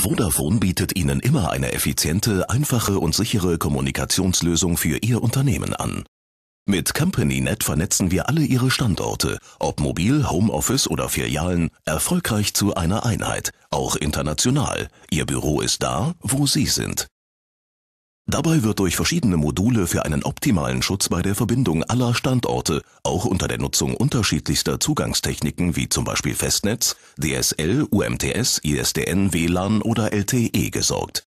Vodafone bietet Ihnen immer eine effiziente, einfache und sichere Kommunikationslösung für Ihr Unternehmen an. Mit CompanyNet vernetzen wir alle Ihre Standorte, ob mobil, Homeoffice oder Filialen, erfolgreich zu einer Einheit, auch international. Ihr Büro ist da, wo Sie sind. Dabei wird durch verschiedene Module für einen optimalen Schutz bei der Verbindung aller Standorte, auch unter der Nutzung unterschiedlichster Zugangstechniken wie zum Beispiel Festnetz, DSL, UMTS, ISDN, WLAN oder LTE gesorgt.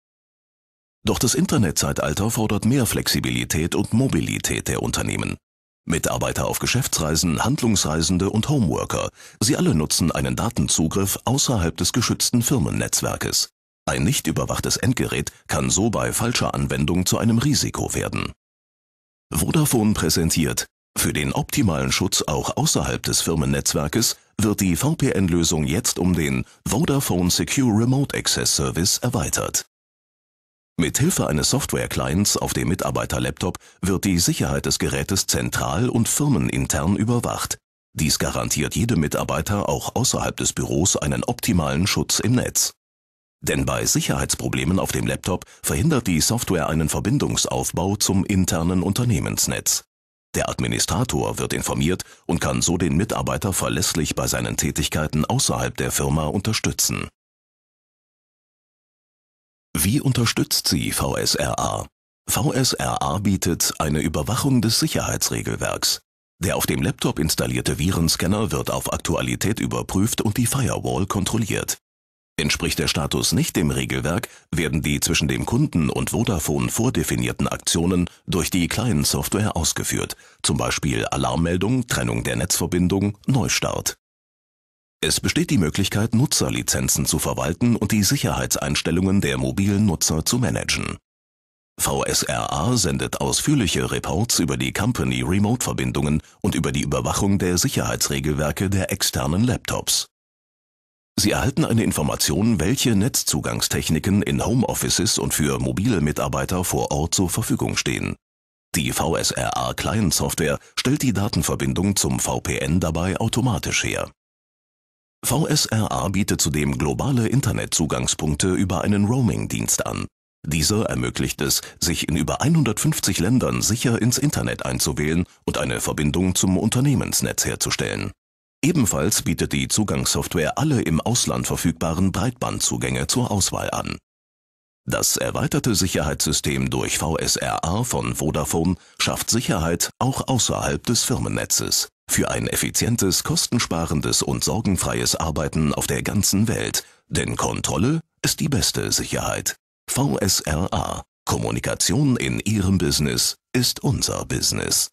Doch das Internetzeitalter fordert mehr Flexibilität und Mobilität der Unternehmen. Mitarbeiter auf Geschäftsreisen, Handlungsreisende und Homeworker, sie alle nutzen einen Datenzugriff außerhalb des geschützten Firmennetzwerkes. Ein nicht überwachtes Endgerät kann so bei falscher Anwendung zu einem Risiko werden. Vodafone präsentiert, für den optimalen Schutz auch außerhalb des Firmennetzwerkes wird die VPN-Lösung jetzt um den Vodafone Secure Remote Access Service erweitert. Mit Hilfe eines Software-Clients auf dem Mitarbeiter-Laptop wird die Sicherheit des Gerätes zentral und firmenintern überwacht. Dies garantiert jedem Mitarbeiter auch außerhalb des Büros einen optimalen Schutz im Netz. Denn bei Sicherheitsproblemen auf dem Laptop verhindert die Software einen Verbindungsaufbau zum internen Unternehmensnetz. Der Administrator wird informiert und kann so den Mitarbeiter verlässlich bei seinen Tätigkeiten außerhalb der Firma unterstützen. Wie unterstützt sie VSRA? VSRA bietet eine Überwachung des Sicherheitsregelwerks. Der auf dem Laptop installierte Virenscanner wird auf Aktualität überprüft und die Firewall kontrolliert. Entspricht der Status nicht dem Regelwerk, werden die zwischen dem Kunden und Vodafone vordefinierten Aktionen durch die Client-Software ausgeführt, zum Beispiel Alarmmeldung, Trennung der Netzverbindung, Neustart. Es besteht die Möglichkeit, Nutzerlizenzen zu verwalten und die Sicherheitseinstellungen der mobilen Nutzer zu managen. VSRA sendet ausführliche Reports über die Company Remote-Verbindungen und über die Überwachung der Sicherheitsregelwerke der externen Laptops. Sie erhalten eine Information, welche Netzzugangstechniken in Homeoffices und für mobile Mitarbeiter vor Ort zur Verfügung stehen. Die VSRA Client Software stellt die Datenverbindung zum VPN dabei automatisch her. VSRA bietet zudem globale Internetzugangspunkte über einen Roaming-Dienst an. Dieser ermöglicht es, sich in über 150 Ländern sicher ins Internet einzuwählen und eine Verbindung zum Unternehmensnetz herzustellen. Ebenfalls bietet die Zugangssoftware alle im Ausland verfügbaren Breitbandzugänge zur Auswahl an. Das erweiterte Sicherheitssystem durch VSRA von Vodafone schafft Sicherheit auch außerhalb des Firmennetzes für ein effizientes, kostensparendes und sorgenfreies Arbeiten auf der ganzen Welt, denn Kontrolle ist die beste Sicherheit. VSRA Kommunikation in Ihrem Business ist unser Business.